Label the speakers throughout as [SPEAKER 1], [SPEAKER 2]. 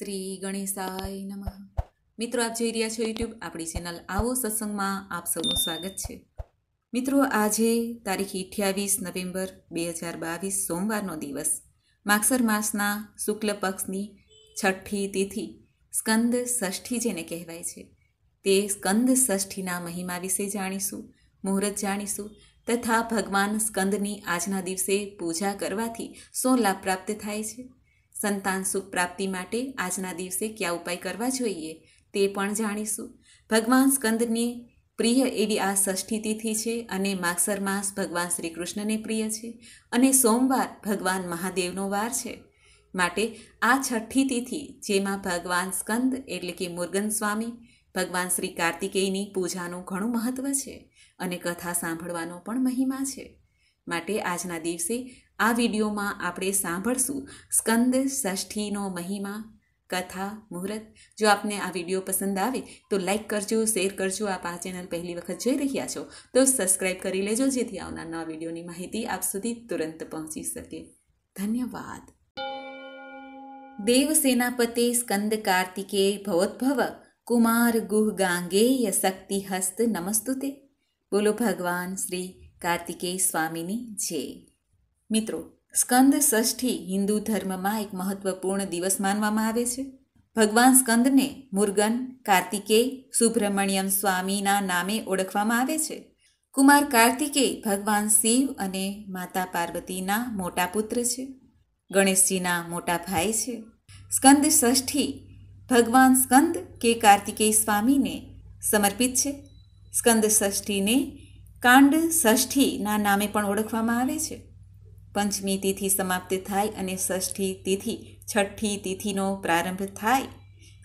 [SPEAKER 1] શ્રી ગણેશાય નમઃ મિત્રો આપ જોઈ રહ્યા છો યુટ્યુબ આપણી ચેનલ આવો સત્સંગમાં આપ સૌનું સ્વાગત છે મિત્રો આજે તારીખ અઠ્યાવીસ નવેમ્બર બે હજાર બાવીસ સોમવારનો દિવસ માગસર માસના શુક્લ પક્ષની છઠ્ઠી તિથિ સ્કંદ ષષ્ઠી જેને કહેવાય છે તે સ્કંદ ષષ્ઠીના મહિમા વિશે જાણીશું મુહૂર્ત જાણીશું તથા ભગવાન સ્કંદની આજના દિવસે પૂજા કરવાથી શું લાભ પ્રાપ્ત થાય છે સંતાન સુખ પ્રાપ્તિ માટે આજના દિવસે કયા ઉપાય કરવા જોઈએ તે પણ જાણીશું ભગવાન સ્કંદની પ્રિય એવી આ ષષ્ઠી તિથિ છે અને માગસર માસ ભગવાન શ્રી કૃષ્ણને પ્રિય છે અને સોમવાર ભગવાન મહાદેવનો વાર છે માટે આ છઠ્ઠી તિથિ જેમાં ભગવાન સ્કંદ એટલે કે મુરગન સ્વામી ભગવાન શ્રી કાર્તિકેયની પૂજાનું ઘણું મહત્ત્વ છે અને કથા સાંભળવાનો પણ મહિમા છે માટે આજના દિવસે આ વિડીયોમાં આપણે સાંભળશું સ્કંદ ષષ્ઠીનો મહિમા કથા મુહૂર્ત જો આપને આ વિડીયો પસંદ આવે તો લાઇક કરજો શેર કરજો આપ આ ચેનલ પહેલી વખત જોઈ રહ્યા છો તો સબસ્ક્રાઈબ કરી લેજો જેથી આવનાર નવા વિડીયોની માહિતી આપ સુધી તુરંત પહોંચી શકે ધન્યવાદ દેવસેનાપતે સ્કંદ કાર્તિકે ભવોદ્ભવ કુમાર ગુહ ગાંગેય શક્તિ હસ્ત નમસ્તુતે બોલો ભગવાન શ્રી કાર્તિકેય સ્વામીની જય મિત્રો સ્કંદ ષષ્ઠી હિન્દુ ધર્મમાં એક મહત્વપૂર્ણ દિવસ માનવામાં આવે છે ભગવાન સ્કંદને મુરગન કાર્તિકેય સુબ્રમણ્યમ સ્વામીના નામે ઓળખવામાં આવે છે કુમાર કાર્તિકેય ભગવાન શિવ અને માતા પાર્વતીના મોટા પુત્ર છે ગણેશજીના મોટા ભાઈ છે સ્કંદ ષષ્ઠી ભગવાન સ્કંદ કે કાર્તિકેય સ્વામીને સમર્પિત છે સ્કંદ ષષ્ઠીને કાંડ ષષ્ઠીના નામે પણ ઓળખવામાં આવે છે પંચમી તિથિ સમાપ્ત થાય અને ષષ્ઠી તિથિ છઠ્ઠી તિથિનો પ્રારંભ થાય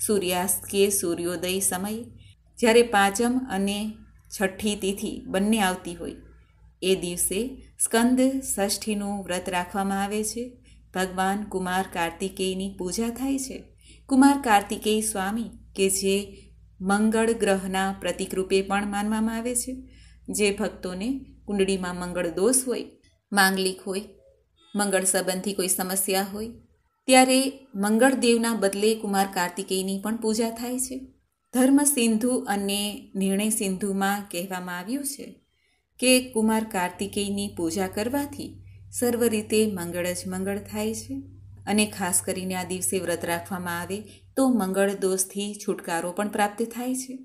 [SPEAKER 1] સૂર્યાસ્ત કે સૂર્યોદય સમય જ્યારે પાંચમ અને છઠ્ઠી તિથિ બંને આવતી હોય એ દિવસે સ્કંદ ષષ્ઠીનું વ્રત રાખવામાં આવે છે ભગવાન કુમાર કાર્તિકેયની પૂજા થાય છે કુમાર કાર્તિકેય સ્વામી કે જે મંગળ ગ્રહના પ્રતિકરૂપે પણ માનવામાં આવે છે જે ભક્તોને કુંડળીમાં મંગળ દોષ હોય માંગલિક હોય મંગળ સંબંધી કોઈ સમસ્યા હોય ત્યારે મંગળદેવના બદલે કુમાર કાર્તિકેયની પણ પૂજા થાય છે ધર્મ સિંધુ અને નિર્ણય સિંધુમાં કહેવામાં આવ્યું છે કે કુમાર કાર્તિકેયની પૂજા કરવાથી સર્વ રીતે મંગળ જ મંગળ થાય છે અને ખાસ કરીને આ દિવસે વ્રત રાખવામાં આવે તો મંગળ દોષથી છુટકારો પણ પ્રાપ્ત થાય છે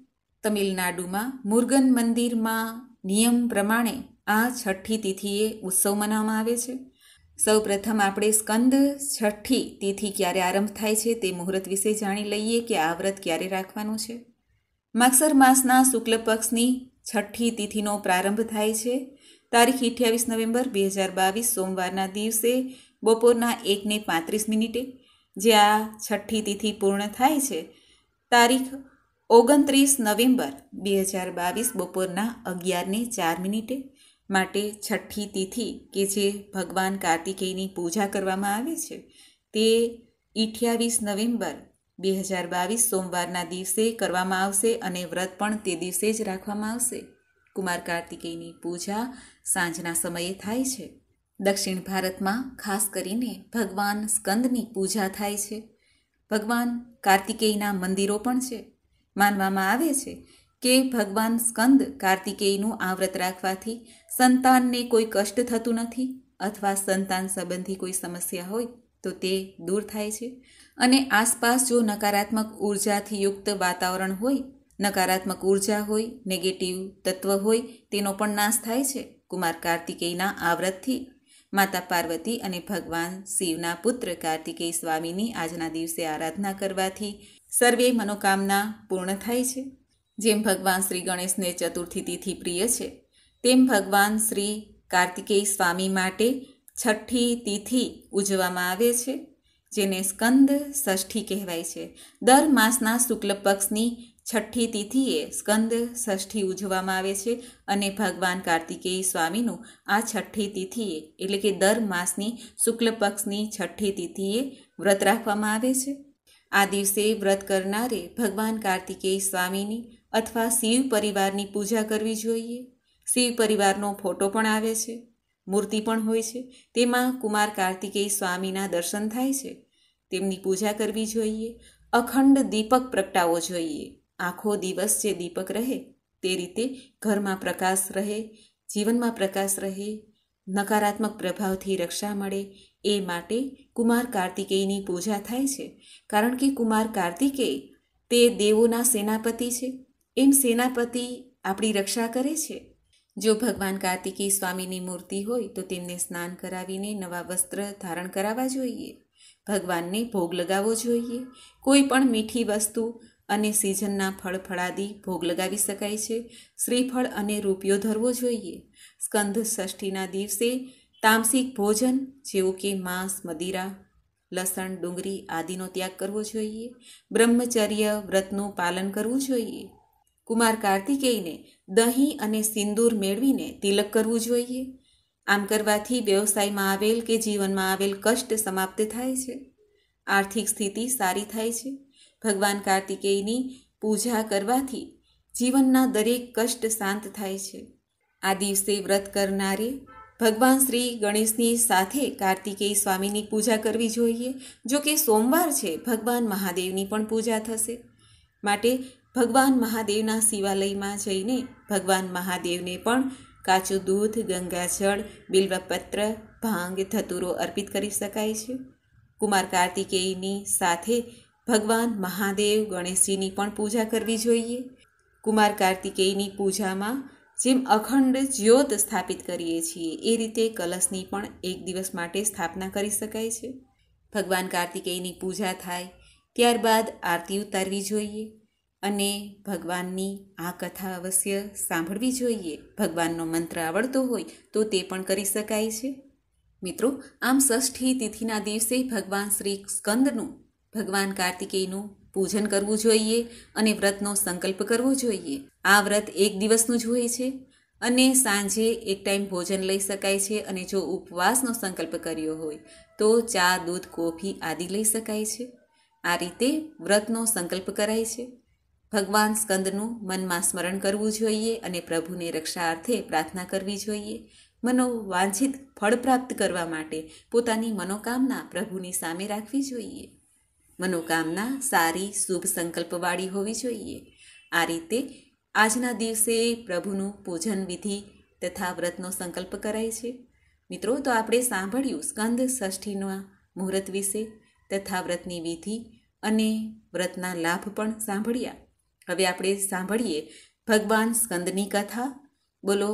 [SPEAKER 1] તમિલનાડુમાં મુરગન મંદિરમાં નિયમ પ્રમાણે આ છઠ્ઠી તિથિએ ઉત્સવ મનાવવામાં આવે છે સૌ પ્રથમ આપણે સ્કંદ છઠ્ઠી તિથિ ક્યારે આરંભ થાય છે તે મુહૂર્ત વિશે જાણી લઈએ કે આ વ્રત ક્યારે રાખવાનું છે માગસર માસના શુક્લ પક્ષની છઠ્ઠી તિથિનો પ્રારંભ થાય છે તારીખ અઠ્યાવીસ નવેમ્બર બે હજાર બાવીસ સોમવારના દિવસે બપોરના એકને પાંત્રીસ મિનિટે જે આ છઠ્ઠી તિથિ પૂર્ણ થાય છે તારીખ ઓગણત્રીસ નવેમ્બર બે હજાર બાવીસ બપોરના અગિયારને ચાર મિનિટે માટે છઠ્ઠી તિથિ કે જે ભગવાન કાર્તિકેયની પૂજા કરવામાં આવે છે તે અઠ્યાવીસ નવેમ્બર બે હજાર બાવીસ સોમવારના દિવસે કરવામાં આવશે અને વ્રત પણ તે દિવસે જ રાખવામાં આવશે કુમાર કાર્તિકેયની પૂજા સાંજના સમયે થાય છે દક્ષિણ ભારતમાં ખાસ કરીને ભગવાન સ્કંદની પૂજા થાય છે ભગવાન કાર્તિકેયના મંદિરો પણ છે માનવામાં આવે છે કે ભગવાન સ્કંદ કાર્તિકેયનું આ વ્રત રાખવાથી સંતાનને કોઈ કષ્ટ થતું નથી અથવા સંતાન સંબંધી કોઈ સમસ્યા હોય તો તે દૂર થાય છે અને આસપાસ જો નકારાત્મક ઉર્જાથી યુક્ત વાતાવરણ હોય નકારાત્મક ઉર્જા હોય નેગેટિવ તત્વ હોય તેનો પણ નાશ થાય છે કુમાર કાર્તિકેયના આવ્રતથી માતા પાર્વતી અને ભગવાન શિવના પુત્ર કાર્તિકેય સ્વામીની આજના દિવસે આરાધના કરવાથી સર્વે મનોકામના પૂર્ણ થાય છે જેમ ભગવાન શ્રી ગણેશને ચતુર્થી તિથિ પ્રિય છે તેમ ભગવાન શ્રી કાર્તિકેય સ્વામી માટે છઠ્ઠી તિથિ ઉજવવામાં આવે છે જેને સ્કંદ ષષ્ઠી કહેવાય છે દર માસના શુક્લ પક્ષની છઠ્ઠી તિથિએ સ્કંદ ષષ્ઠી ઉજવવામાં આવે છે અને ભગવાન કાર્તિકેય સ્વામીનું આ છઠ્ઠી તિથિએ એટલે કે દર માસની શુક્લ પક્ષની છઠ્ઠી તિથિએ વ્રત રાખવામાં આવે છે આ દિવસે વ્રત કરનારે ભગવાન કાર્તિકેય સ્વામીની અથવા શિવ પરિવારની પૂજા કરવી જોઈએ શિવ પરિવારનો ફોટો પણ આવે છે મૂર્તિ પણ હોય છે તેમાં કુમાર કાર્તિકેય સ્વામીના દર્શન થાય છે તેમની પૂજા કરવી જોઈએ અખંડ દીપક પ્રગટાવો જોઈએ આખો દિવસ જે દીપક રહે તે રીતે ઘરમાં પ્રકાશ રહે જીવનમાં પ્રકાશ રહે નકારાત્મક પ્રભાવથી રક્ષા મળે એ માટે કુમાર કાર્તિકેયની પૂજા થાય છે કારણ કે કુમાર કાર્તિકેય તે દેવોના સેનાપતિ છે એમ સેનાપતિ આપણી રક્ષા કરે છે જો ભગવાન કાર્તિકી સ્વામીની મૂર્તિ હોય તો તેમને સ્નાન કરાવીને નવા વસ્ત્ર ધારણ કરાવવા જોઈએ ભગવાનને ભોગ લગાવવો જોઈએ કોઈ પણ મીઠી વસ્તુ અને સિઝનના ફળ ફળાદી ભોગ લગાવી શકાય છે શ્રીફળ અને રૂપિયો ધરવો જોઈએ સ્કંધ ષષ્ઠીના દિવસે તામસિક ભોજન જેવું કે માંસ મદિરા લસણ ડુંગળી આદિનો ત્યાગ કરવો જોઈએ બ્રહ્મચર્ય વ્રતનું પાલન કરવું જોઈએ કુમાર કાર્તિકેયને દહીં અને સિંદૂર મેળવીને તિલક કરવું જોઈએ આમ કરવાથી વ્યવસાયમાં આવેલ કે જીવનમાં આવેલ કષ્ટ સમાપ્ત થાય છે આર્થિક સ્થિતિ સારી થાય છે ભગવાન કાર્તિકેયની પૂજા કરવાથી જીવનના દરેક કષ્ટ શાંત થાય છે આ દિવસે વ્રત કરનારે ભગવાન શ્રી ગણેશની સાથે કાર્તિકેય સ્વામીની પૂજા કરવી જોઈએ જો કે સોમવાર છે ભગવાન મહાદેવની પણ પૂજા થશે માટે ભગવાન મહાદેવના શિવાલયમાં જઈને ભગવાન મહાદેવને પણ કાચું દૂધ ગંગાજળ બિલ્વપત્ર ભાંગ ધતુરો અર્પિત કરી શકાય છે કુમાર કાર્તિકેયની સાથે ભગવાન મહાદેવ ગણેશજીની પણ પૂજા કરવી જોઈએ કુમાર કાર્તિકેયની પૂજામાં જેમ અખંડ જ્યોત સ્થાપિત કરીએ છીએ એ રીતે કલશની પણ એક દિવસ માટે સ્થાપના કરી શકાય છે ભગવાન કાર્તિકેયની પૂજા થાય ત્યારબાદ આરતી ઉતારવી જોઈએ અને ભગવાનની આ કથા અવશ્ય સાંભળવી જોઈએ ભગવાનનો મંત્ર આવડતો હોય તો તે પણ કરી શકાય છે મિત્રો આમ ષષ્ઠી તિથિના દિવસે ભગવાન શ્રી સ્કંદનું ભગવાન કાર્તિકેયનું પૂજન કરવું જોઈએ અને વ્રતનો સંકલ્પ કરવો જોઈએ આ વ્રત એક દિવસનું જ હોય છે અને સાંજે એક ટાઈમ ભોજન લઈ શકાય છે અને જો ઉપવાસનો સંકલ્પ કર્યો હોય તો ચા દૂધ કોફી આદિ લઈ શકાય છે આ રીતે વ્રતનો સંકલ્પ કરાય છે ભગવાન સ્કંદનું મનમાં સ્મરણ કરવું જોઈએ અને પ્રભુને રક્ષા અર્થે પ્રાર્થના કરવી જોઈએ મનો વાંછિત ફળ પ્રાપ્ત કરવા માટે પોતાની મનોકામના પ્રભુની સામે રાખવી જોઈએ મનોકામના સારી શુભ સંકલ્પવાળી હોવી જોઈએ આ રીતે આજના દિવસે પ્રભુનું પૂજન વિધિ તથા વ્રતનો સંકલ્પ કરાય છે મિત્રો તો આપણે સાંભળ્યું સ્કંદ ષષ્ઠીના મુહૂર્ત વિશે તથા વ્રતની વિધિ અને વ્રતના લાભ પણ સાંભળ્યા હવે આપણે સાંભળીએ ભગવાન સ્કંદની કથા બોલો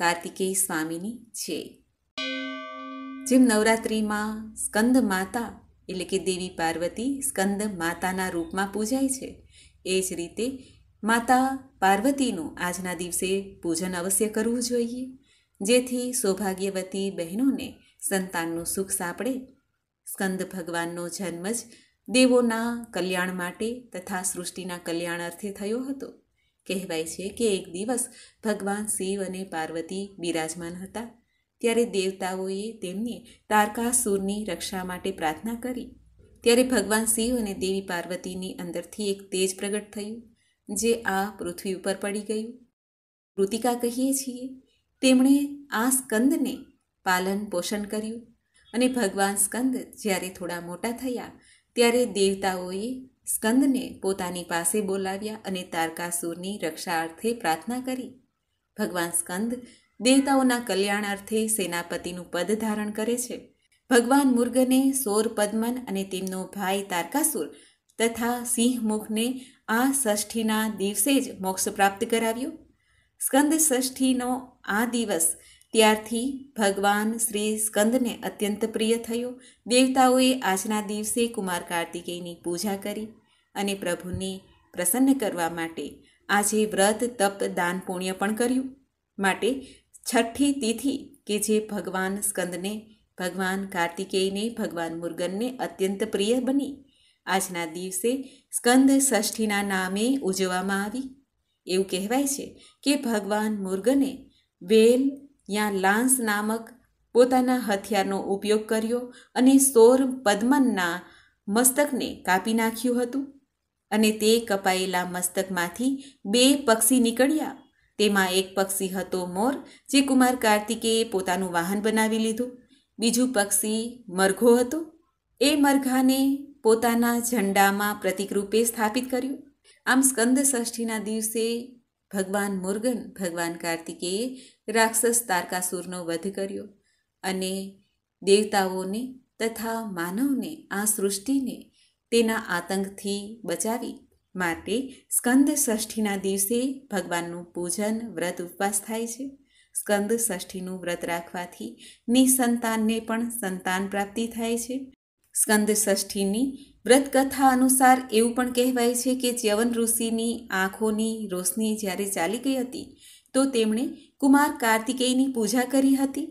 [SPEAKER 1] કાર્તિકેય સ્વામીની છે જેમ નવરાત્રિમાં સ્કંદ માતા એટલે કે દેવી પાર્વતી સ્કંદ માતાના રૂપમાં પૂજાય છે એ જ રીતે માતા પાર્વતીનું આજના દિવસે પૂજન અવશ્ય કરવું જોઈએ જેથી સૌભાગ્યવતી બહેનોને સંતાનનું સુખ સાંપડે સ્કંદ ભગવાનનો જન્મ જ દેવોના કલ્યાણ માટે તથા સૃષ્ટિના કલ્યાણ અર્થે થયો હતો કહેવાય છે કે એક દિવસ ભગવાન શિવ અને પાર્વતી બિરાજમાન હતા ત્યારે દેવતાઓએ તેમને તારકાસુરની રક્ષા માટે પ્રાર્થના કરી ત્યારે ભગવાન શિવ અને દેવી પાર્વતીની અંદરથી એક તેજ પ્રગટ થયું જે આ પૃથ્વી ઉપર પડી ગયું કૃતિકા કહીએ છીએ તેમણે આ સ્કંદને પાલન પોષણ કર્યું અને ભગવાન સ્કંદ જ્યારે થોડા મોટા થયા ત્યારે દેવતાઓએ સ્કંદને પોતાની પાસે બોલાવ્યા અને તારકાસુરની રક્ષા અર્થે પ્રાર્થના કરી ભગવાન સ્કંદ દેવતાઓના કલ્યાણ અર્થે સેનાપતિનું પદ ધારણ કરે છે ભગવાન મુર્ગને સોર પદ્મન અને તેમનો ભાઈ તારકાસુર તથા સિંહમુખને આ ષષ્ઠીના દિવસે જ મોક્ષ પ્રાપ્ત કરાવ્યો સ્કંદ ષષ્ઠીનો આ દિવસ ત્યારથી ભગવાન શ્રી સ્કંદને અત્યંત પ્રિય થયો દેવતાઓએ આજના દિવસે કુમાર કાર્તિકેયની પૂજા કરી અને પ્રભુને પ્રસન્ન કરવા માટે આજે વ્રત તપ દાન પુણ્ય પણ કર્યું માટે છઠ્ઠી તિથિ કે જે ભગવાન સ્કંદને ભગવાન કાર્તિકેયને ભગવાન મુર્ગનને અત્યંત પ્રિય બની આજના દિવસે સ્કંદ ષષ્ઠીના નામે ઉજવવામાં આવી એવું કહેવાય છે કે ભગવાન મુર્ગને વેલ ત્યાં લાંસ નામક પોતાના હથિયારનો ઉપયોગ કર્યો અને સોર પદ્મનના મસ્તકને કાપી નાખ્યું હતું અને તે કપાયેલા મસ્તકમાંથી બે પક્ષી નીકળ્યા તેમાં એક પક્ષી હતો મોર જે કુમાર કાર્તિકેય પોતાનું વાહન બનાવી લીધું બીજું પક્ષી મરઘો હતો એ મરઘાને પોતાના ઝંડામાં પ્રતિકરૂપે સ્થાપિત કર્યું આમ સ્કંદ ષષ્ઠીના દિવસે ભગવાન મુર્ગન ભગવાન કાર્તિકેયે રાક્ષસ તારકાસુરનો વધ કર્યો અને દેવતાઓને તથા માનવને આ સૃષ્ટિને તેના આતંકથી બચાવી માટે સ્કંદ ષષ્ઠીના દિવસે ભગવાનનું પૂજન વ્રત ઉપવાસ થાય છે સ્કંદ ષષ્ઠીનું વ્રત રાખવાથી નિસંતાનને પણ સંતાન પ્રાપ્તિ થાય છે સ્કંદ ષષ્ઠીની વ્રતકથા અનુસાર એવું પણ કહેવાય છે કે ચ્યવન ઋષિની આંખોની રોશની જ્યારે ચાલી ગઈ હતી તો તેમણે કુમાર કાર્તિકેયની પૂજા કરી હતી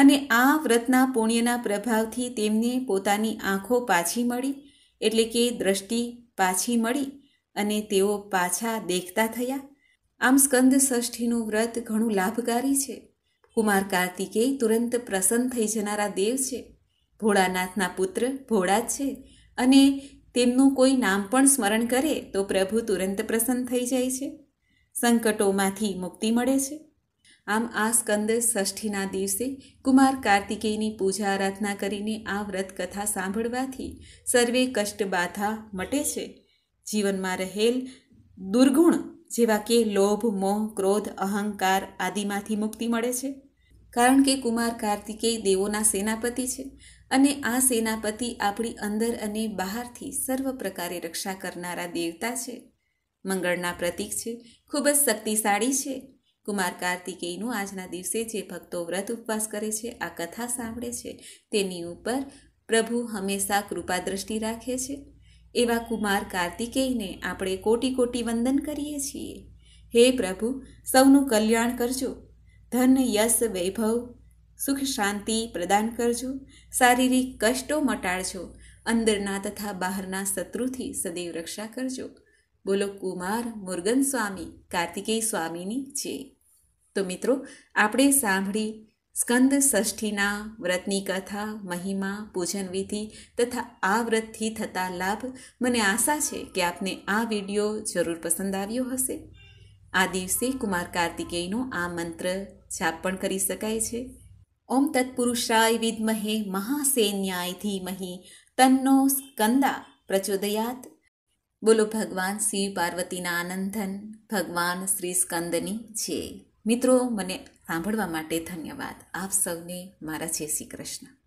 [SPEAKER 1] અને આ વ્રતના પુણ્યના પ્રભાવથી તેમને પોતાની આંખો પાછી મળી એટલે કે દ્રષ્ટિ પાછી મળી અને તેઓ પાછા દેખતા થયા આમ સ્કંદ ષષ્ઠીનું વ્રત ઘણું લાભકારી છે કુમાર કાર્તિકેય તુરંત પ્રસન્ન થઈ જનારા દેવ છે ભોળાનાથના પુત્ર ભોળા છે અને તેમનું કોઈ નામ પણ સ્મરણ કરે તો પ્રભુ તુરંત પ્રસન્ન થઈ જાય છે સંકટોમાંથી મુક્તિ મળે છે આમ આ સ્કંદ ષષ્ઠીના દિવસે કુમાર કાર્તિકેયની પૂજા આરાધના કરીને આ વ્રત કથા સાંભળવાથી સર્વે કષ્ટ બાધા મટે છે જીવનમાં રહેલ દુર્ગુણ જેવા કે લોભ મોહ ક્રોધ અહંકાર આદિમાંથી મુક્તિ મળે છે કારણ કે કુમાર કાર્તિકેય દેવોના સેનાપતિ છે અને આ સેનાપતિ આપણી અંદર અને બહારથી સર્વ પ્રકારે રક્ષા કરનારા દેવતા છે મંગળના પ્રતીક છે ખૂબ જ શક્તિશાળી છે કુમાર કાર્તિકેયનું આજના દિવસે જે ભક્તો વ્રત ઉપવાસ કરે છે આ કથા સાંભળે છે તેની ઉપર પ્રભુ હંમેશા કૃપા દ્રષ્ટિ રાખે છે એવા કુમાર કાર્તિકેયને આપણે કોટી કોટી વંદન કરીએ છીએ હે પ્રભુ સૌનું કલ્યાણ કરજો ધન યશ વૈભવ સુખ શાંતિ પ્રદાન કરજો શારીરિક કષ્ટો મટાડજો અંદરના તથા બહારના શત્રુથી સદૈવ રક્ષા કરજો બોલો કુમાર મુરગન સ્વામી કાર્તિકેય સ્વામીની છે તો મિત્રો આપણે સાંભળી સ્કંદ ષષ્ઠીના વ્રતની કથા મહિમા પૂજન વિધિ તથા આ વ્રતથી થતા લાભ મને આશા છે કે આપને આ વિડીયો જરૂર પસંદ આવ્યો હશે આ દિવસે કુમાર કાર્તિકેયનો આ મંત્ર જાપ પણ કરી શકાય છે ઓમ તત્પુરુષાય વિદ્મહે મહાસેન્યાય ધીમહી તન્નો સ્કંદા પ્રચોદયાત બોલો ભગવાન શિવ પાર્વતીના આનંદન ભગવાન શ્રી સ્કંદની છે મિત્રો મને સાંભળવા માટે ધન્યવાદ આપ સૌને મારા જય શ્રી કૃષ્ણ